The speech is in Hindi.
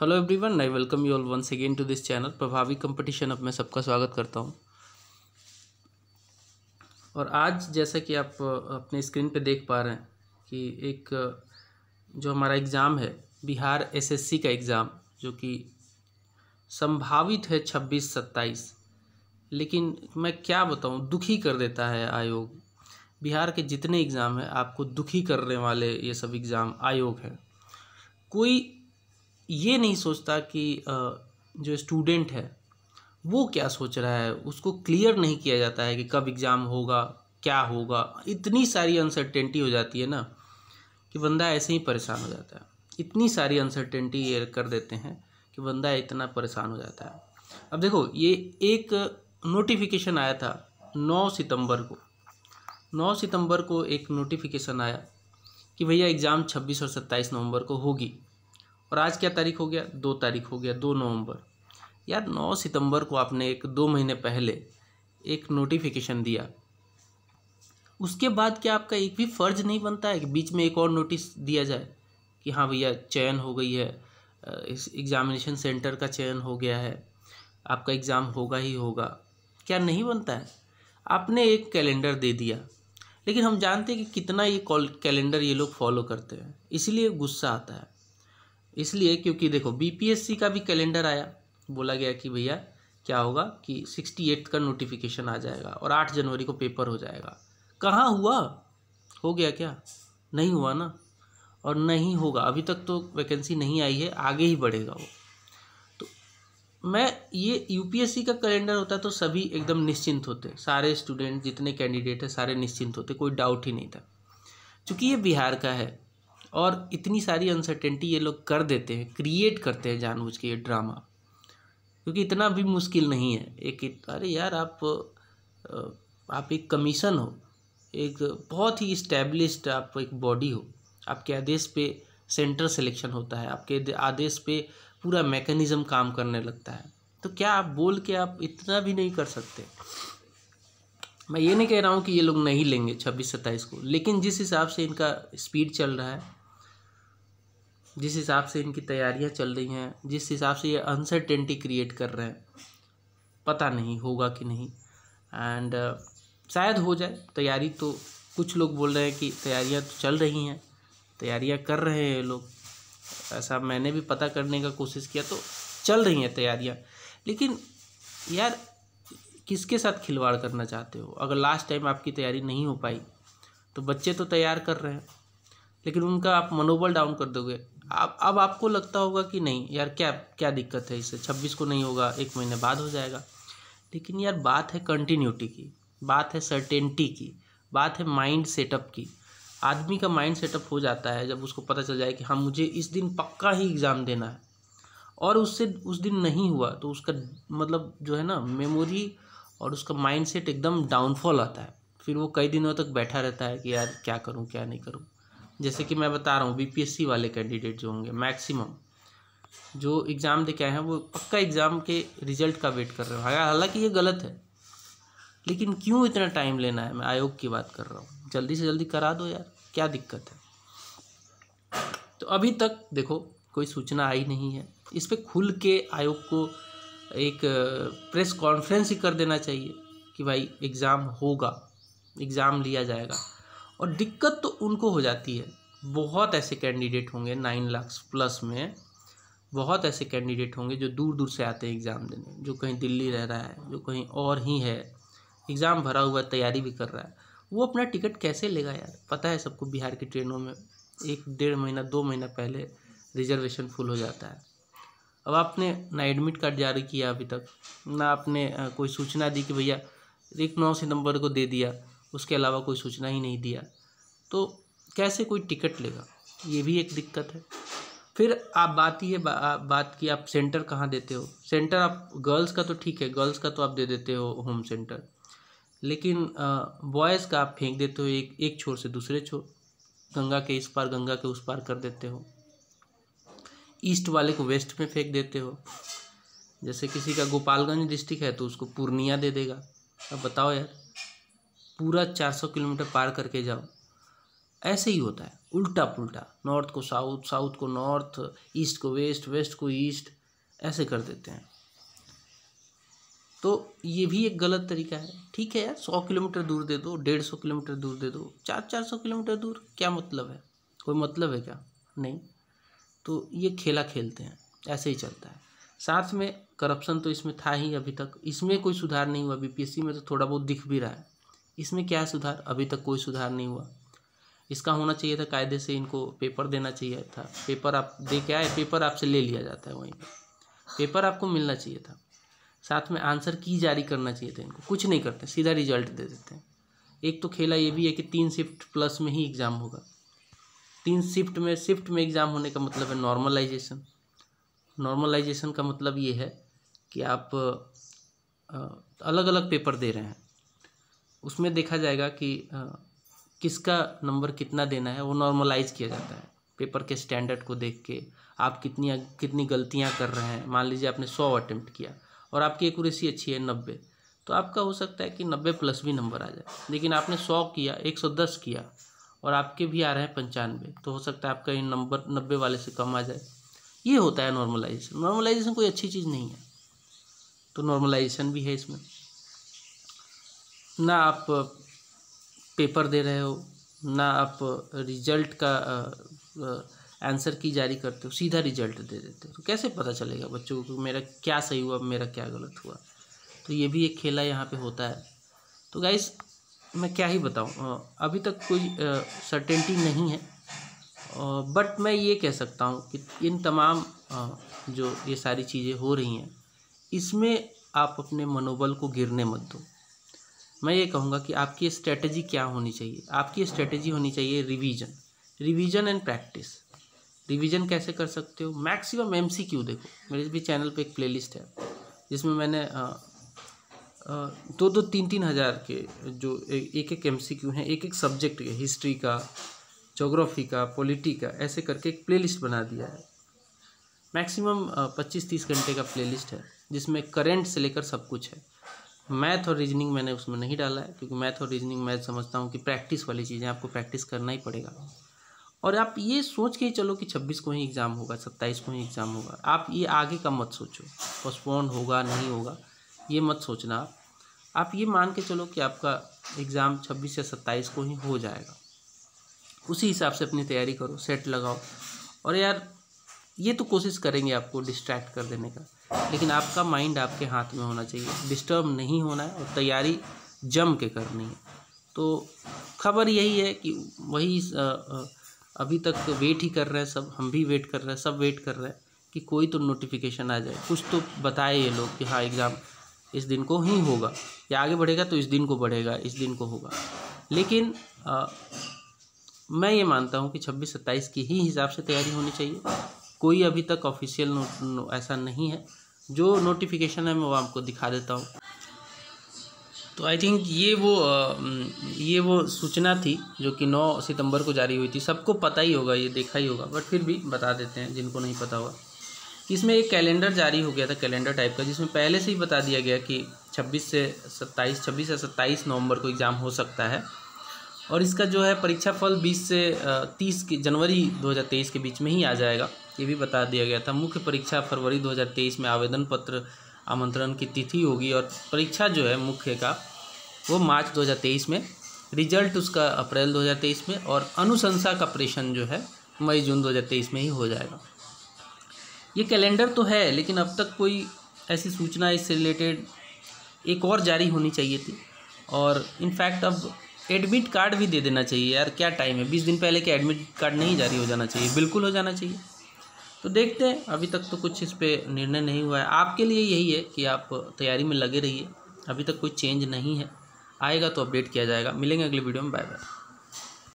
hello everyone I welcome you all once again to this channel प्रभावी कंपटीशन अब मैं सबका स्वागत करता हूं और आज जैसा कि आप अपने स्क्रीन पे देख पा रहे हैं कि एक जो हमारा एग्ज़ाम है बिहार एसएससी का एग्ज़ाम जो कि संभावित है छब्बीस सत्ताईस लेकिन मैं क्या बताऊं दुखी कर देता है आयोग बिहार के जितने एग्ज़ाम हैं आपको दुखी करने वाले ये सब एग्ज़ाम आयोग हैं कोई ये नहीं सोचता कि जो स्टूडेंट है वो क्या सोच रहा है उसको क्लियर नहीं किया जाता है कि कब एग्ज़ाम होगा क्या होगा इतनी सारी अनसर्टेंटी हो जाती है ना कि बंदा ऐसे ही परेशान हो जाता है इतनी सारी अनसर्टेंटी ये कर देते हैं कि बंदा इतना परेशान हो जाता है अब देखो ये एक नोटिफिकेशन आया था 9 सितंबर को 9 सितंबर को एक नोटिफिकेशन आया कि भैया एग्ज़ाम 26 और 27 नवंबर को होगी और आज क्या तारीख हो गया दो तारीख हो गया दो नवंबर यार नौ सितंबर को आपने एक दो महीने पहले एक नोटिफिकेशन दिया उसके बाद क्या आपका एक भी फ़र्ज नहीं बनता है कि बीच में एक और नोटिस दिया जाए कि हाँ भैया चयन हो गई है इस एग्ज़ामिनेशन सेंटर का चयन हो गया है आपका एग्ज़ाम होगा ही होगा क्या नहीं बनता है आपने एक कैलेंडर दे दिया लेकिन हम जानते हैं कि कितना ये कैलेंडर ये लोग फॉलो करते हैं इसीलिए गुस्सा आता है इसलिए क्योंकि देखो बीपीएससी का भी कैलेंडर आया बोला गया कि भैया क्या होगा कि सिक्सटी एट का नोटिफिकेशन आ जाएगा और आठ जनवरी को पेपर हो जाएगा कहाँ हुआ हो गया क्या नहीं हुआ ना और नहीं होगा अभी तक तो वैकेंसी नहीं आई है आगे ही बढ़ेगा वो तो मैं ये यूपीएससी का कैलेंडर होता तो सभी एकदम निश्चिंत होते सारे स्टूडेंट जितने कैंडिडेट हैं सारे निश्चिंत होते कोई डाउट ही नहीं था चूँकि ये बिहार का है और इतनी सारी अनसर्टेंटी ये लोग कर देते हैं क्रिएट करते हैं जानबूझ के ये ड्रामा क्योंकि इतना भी मुश्किल नहीं है एक अरे यार आप आप एक कमीशन हो एक बहुत ही इस्टेब्लिश्ड आप एक बॉडी हो आपके आदेश पे सेंटर सिलेक्शन होता है आपके आदेश पे पूरा मैकेनिज़्म काम करने लगता है तो क्या आप बोल के आप इतना भी नहीं कर सकते मैं ये नहीं कह रहा हूँ कि ये लोग नहीं लेंगे छब्बीस सत्ताईस को लेकिन जिस हिसाब से इनका स्पीड चल रहा है जिस हिसाब से इनकी तैयारियां चल रही हैं जिस हिसाब से ये अनसर्टेनिटी क्रिएट कर रहे हैं पता नहीं होगा कि नहीं एंड uh, शायद हो जाए तैयारी तो कुछ लोग बोल रहे हैं कि तैयारियां तो चल रही हैं तैयारियां कर रहे हैं ये लोग ऐसा मैंने भी पता करने का कोशिश किया तो चल रही हैं तैयारियां लेकिन यार किसके साथ खिलवाड़ करना चाहते हो अगर लास्ट टाइम आपकी तैयारी नहीं हो पाई तो बच्चे तो तैयार कर रहे हैं लेकिन उनका आप मनोबल डाउन कर दोगे अब अब आपको लगता होगा कि नहीं यार क्या क्या दिक्कत है इससे छब्बीस को नहीं होगा एक महीने बाद हो जाएगा लेकिन यार बात है कंटिन्यूटी की बात है सर्टेनिटी की बात है माइंड सेटअप की आदमी का माइंड सेटअप हो जाता है जब उसको पता चल जाए कि हाँ मुझे इस दिन पक्का ही एग्ज़ाम देना है और उससे उस दिन नहीं हुआ तो उसका मतलब जो है ना मेमोरी और उसका माइंड सेट एकदम डाउनफॉल आता है फिर वो कई दिनों तक बैठा रहता है कि यार क्या करूँ क्या नहीं करूँ जैसे कि मैं बता रहा हूँ बीपीएससी वाले कैंडिडेट जो होंगे मैक्सिमम जो एग्ज़ाम दे के आए हैं वो पक्का एग्ज़ाम के रिजल्ट का वेट कर रहे हैं हालांकि ये गलत है लेकिन क्यों इतना टाइम लेना है मैं आयोग की बात कर रहा हूँ जल्दी से जल्दी करा दो यार क्या दिक्कत है तो अभी तक देखो कोई सूचना आई नहीं है इस पर खुल के आयोग को एक प्रेस कॉन्फ्रेंस ही कर देना चाहिए कि भाई एग्ज़ाम होगा एग्ज़ाम लिया जाएगा और दिक्कत तो उनको हो जाती है बहुत ऐसे कैंडिडेट होंगे नाइन लाख प्लस में बहुत ऐसे कैंडिडेट होंगे जो दूर दूर से आते हैं एग्ज़ाम देने जो कहीं दिल्ली रह रहा है जो कहीं और ही है एग्ज़ाम भरा हुआ तैयारी भी कर रहा है वो अपना टिकट कैसे लेगा यार पता है सबको बिहार की ट्रेनों में एक डेढ़ महीना दो महीना पहले रिजर्वेशन फुल हो जाता है अब आपने ना एडमिट कार्ड जारी किया अभी तक ना आपने कोई सूचना दी कि भैया एक नौ सितंबर को दे दिया उसके अलावा कोई सूचना ही नहीं दिया तो कैसे कोई टिकट लेगा ये भी एक दिक्कत है फिर आप बात है बा, बात की आप सेंटर कहाँ देते हो सेंटर आप गर्ल्स का तो ठीक है गर्ल्स का तो आप दे देते हो होम सेंटर लेकिन बॉयज़ का आप फेंक देते हो एक एक छोर से दूसरे छोर गंगा के इस पार गंगा के उस पार कर देते हो ईस्ट वाले को वेस्ट में फेंक देते हो जैसे किसी का गोपालगंज डिस्ट्रिक्ट है तो उसको पूर्णिया दे देगा अब बताओ यार पूरा 400 किलोमीटर पार करके जाओ ऐसे ही होता है उल्टा पुल्टा नॉर्थ को साउथ साउथ को नॉर्थ ईस्ट को वेस्ट वेस्ट को ईस्ट ऐसे कर देते हैं तो ये भी एक गलत तरीका है ठीक है यार सौ किलोमीटर दूर दे दो डेढ़ सौ किलोमीटर दूर दे दो चार चार सौ किलोमीटर दूर क्या मतलब है कोई मतलब है क्या नहीं तो ये खेला खेलते हैं ऐसे ही चलता है साथ में करप्शन तो इसमें था ही अभी तक इसमें कोई सुधार नहीं हुआ बीपीएससी में तो थोड़ा बहुत दिख भी रहा है इसमें क्या सुधार अभी तक कोई सुधार नहीं हुआ इसका होना चाहिए था कायदे से इनको पेपर देना चाहिए था पेपर आप दे के आए पेपर आपसे ले लिया जाता है वहीं पर पेपर आपको मिलना चाहिए था साथ में आंसर की जारी करना चाहिए था इनको कुछ नहीं करते सीधा रिजल्ट दे देते हैं एक तो खेला ये भी है कि तीन शिफ्ट प्लस में ही एग्ज़ाम होगा तीन शिफ्ट में शिफ्ट में एग्ज़ाम होने का मतलब है नॉर्मलाइजेशन नॉर्मलाइजेशन का मतलब ये है कि आप अलग अलग पेपर दे रहे हैं उसमें देखा जाएगा कि किसका नंबर कितना देना है वो नॉर्मलाइज किया जाता है पेपर के स्टैंडर्ड को देख के आप कितनी कितनी गलतियाँ कर रहे हैं मान लीजिए आपने सौ अटैम्प्ट किया और आपकी एक्यूरेसी अच्छी है नब्बे तो आपका हो सकता है कि नब्बे प्लस भी नंबर आ जाए लेकिन आपने सौ किया एक सौ दस किया और आपके भी आ रहे हैं पंचानवे तो हो सकता है आपका ये नंबर नब्बे वाले से कम आ जाए ये होता है नॉर्मलाइजेशन नॉर्मलाइजेशन कोई अच्छी चीज़ नहीं है तो नॉर्मलाइजेशन भी है इसमें ना आप पेपर दे रहे हो ना आप रिजल्ट का आंसर की जारी करते हो सीधा रिजल्ट दे देते हो तो कैसे पता चलेगा बच्चों को मेरा क्या सही हुआ मेरा क्या गलत हुआ तो ये भी एक खेला यहाँ पे होता है तो गाइस मैं क्या ही बताऊँ अभी तक कोई सर्टेनिटी नहीं है बट मैं ये कह सकता हूँ कि इन तमाम जो ये सारी चीज़ें हो रही हैं इसमें आप अपने मनोबल को गिरने मत दो मैं ये कहूँगा कि आपकी स्ट्रेटजी क्या होनी चाहिए आपकी स्ट्रेटजी होनी चाहिए revision revision and practice revision कैसे कर सकते हो मैक्सिमम एम सी क्यू देखो मेरे भी चैनल पे एक प्लेलिस्ट है जिसमें मैंने दो दो तीन तीन हज़ार के जो एक एक एम सी क्यू हैं एक एक सब्जेक्ट के हिस्ट्री का जोग्राफी का पॉलिटी का ऐसे करके एक प्लेलिस्ट बना दिया है मैक्सिमम पच्चीस तीस घंटे का प्लेलिस्ट है जिसमें करेंट से लेकर सब कुछ है मैथ और रीजनिंग मैंने उसमें नहीं डाला है क्योंकि मैथ और रीजनिंग मैं समझता हूँ कि प्रैक्टिस वाली चीज़ें आपको प्रैक्टिस करना ही पड़ेगा और आप ये सोच के ही चलो कि छब्बीस को ही एग्ज़ाम होगा सत्ताईस को ही एग्ज़ाम होगा आप ये आगे का मत सोचो पोस्टपोन होगा नहीं होगा ये मत सोचना आप आप ये मान के चलो कि आपका एग्ज़ाम छब्बीस या सत्ताईस को ही हो जाएगा उसी हिसाब से अपनी तैयारी करो सेट लगाओ और यार ये तो कोशिश करेंगे आपको डिस्ट्रैक्ट कर देने का लेकिन आपका माइंड आपके हाथ में होना चाहिए डिस्टर्ब नहीं होना है और तैयारी जम के करनी है तो खबर यही है कि वही अभी तक वेट ही कर रहे हैं सब हम भी वेट कर रहे हैं सब वेट कर रहे हैं कि कोई तो नोटिफिकेशन आ जाए कुछ तो बताए ये लोग कि हाँ एग्ज़ाम इस दिन को ही होगा या आगे बढ़ेगा तो इस दिन को बढ़ेगा इस दिन को होगा लेकिन आ, मैं ये मानता हूँ कि छब्बीस सत्ताईस की ही हिसाब से तैयारी होनी चाहिए कोई अभी तक ऑफिशियल ऐसा नहीं है जो नोटिफिकेशन है मैं वो आपको दिखा देता हूँ तो आई थिंक ये वो ये वो सूचना थी जो कि 9 सितंबर को जारी हुई थी सबको पता ही होगा ये देखा ही होगा बट फिर भी बता देते हैं जिनको नहीं पता होगा इसमें एक कैलेंडर जारी हो गया था कैलेंडर टाइप का जिसमें पहले से ही बता दिया गया कि 26 से 27 26 से 27 नवंबर को एग्ज़ाम हो सकता है और इसका जो है परीक्षा फल बीस से तीस जनवरी दो के बीच में ही आ जाएगा ये भी बता दिया गया था मुख्य परीक्षा फरवरी 2023 में आवेदन पत्र आमंत्रण की तिथि होगी और परीक्षा जो है मुख्य का वो मार्च 2023 में रिजल्ट उसका अप्रैल 2023 में और अनुशंसा का प्रेषण जो है मई जून 2023 में ही हो जाएगा ये कैलेंडर तो है लेकिन अब तक कोई ऐसी सूचना इससे रिलेटेड एक और जारी होनी चाहिए थी और इनफैक्ट अब एडमिट कार्ड भी दे देना चाहिए यार क्या टाइम है बीस दिन पहले के एडमिट कार्ड नहीं जारी हो जाना चाहिए बिल्कुल हो जाना चाहिए तो देखते हैं अभी तक तो कुछ इस पर निर्णय नहीं हुआ है आपके लिए यही है कि आप तैयारी में लगे रहिए अभी तक कोई चेंज नहीं है आएगा तो अपडेट किया जाएगा मिलेंगे अगले वीडियो में बाय बाय